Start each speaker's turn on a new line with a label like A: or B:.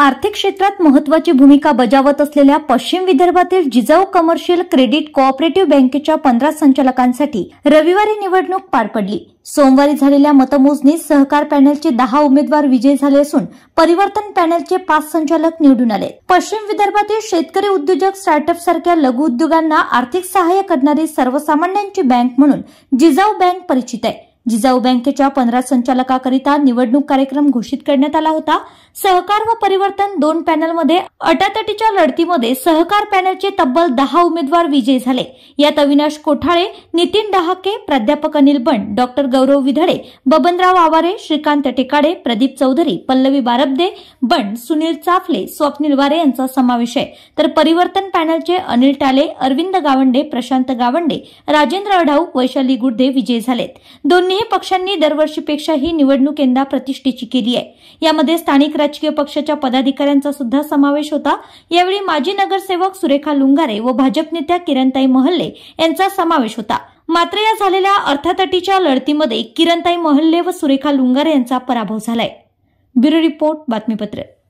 A: आर्थिक क्षेत्रात महत्वाची भूमिका बजावत असलेल्या पश्चिम विदर्भातील जिजाऊ कमर्शियल क्रेडिट कोऑपरेटिव्ह बँकेच्या पंधरा संचालकांसाठी रविवारी निवडणूक पार पडली सोमवारी झालेल्या मतमोजणीत सहकार पॅनलचे दहा उमेदवार विजयी झाले असून परिवर्तन पॅनलचे पाच संचालक निवडून आले पश्चिम विदर्भातील शेतकरी उद्योजक स्टार्टअप सारख्या लघु उद्योगांना आर्थिक सहाय्य करणारी सर्वसामान्यांची बँक म्हणून जिजाऊ बँक परिचित आहे जिजाऊ बँकेच्या पंधरा संचालकाकरिता निवडणूक कार्यक्रम घोषित करण्यात आला होता सहकार व परिवर्तन दोन पॅनलमध्ये अटातटीच्या लढतीमध्ये सहकार पॅनलचे तब्बल दहा उमेदवार विजयी झाले यात अविनाश कोठाळे नितीन डहाके प्राध्यापक अनिल बंड डॉक्टर गौरव विधडे बबनराव आवारे श्रीकांत टेकाडे प्रदीप चौधरी पल्लवी बारबदे बंड सुनील चाफले स्वप्नील वारे यांचा समावेश आहे तर परिवर्तन पॅनलचे अनिल टाले अरविंद गावंडे प्रशांत गावंडे राजेंद्र अढाऊ वैशाली गुडदे विजयी झालेत दोन्ही तिन्ही पक्षांनी दरवर्षीपेक्षा ही निवडणूक यंदा प्रतिष्ठेची केली आहे यामध्ये स्थानिक राजकीय पक्षाच्या पदाधिकाऱ्यांचा सुद्धा समावेश होता यावेळी माजी नगरसेवक सुरेखा लुंगारे व भाजप नेत्या किरणताई महल्ले यांचा समावेश होता मात्र या झालेल्या अर्थातटीच्या लढतीमध्ये किरणताई महल्ले व सुरेखा लुंगारे यांचा पराभव झालाय ब्युरो रिपोर्ट बातमीपत्र